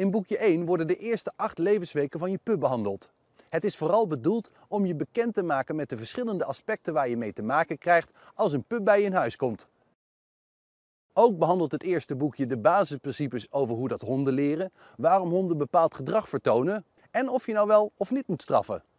In boekje 1 worden de eerste acht levensweken van je pup behandeld. Het is vooral bedoeld om je bekend te maken met de verschillende aspecten waar je mee te maken krijgt als een pup bij je in huis komt. Ook behandelt het eerste boekje de basisprincipes over hoe dat honden leren, waarom honden bepaald gedrag vertonen en of je nou wel of niet moet straffen.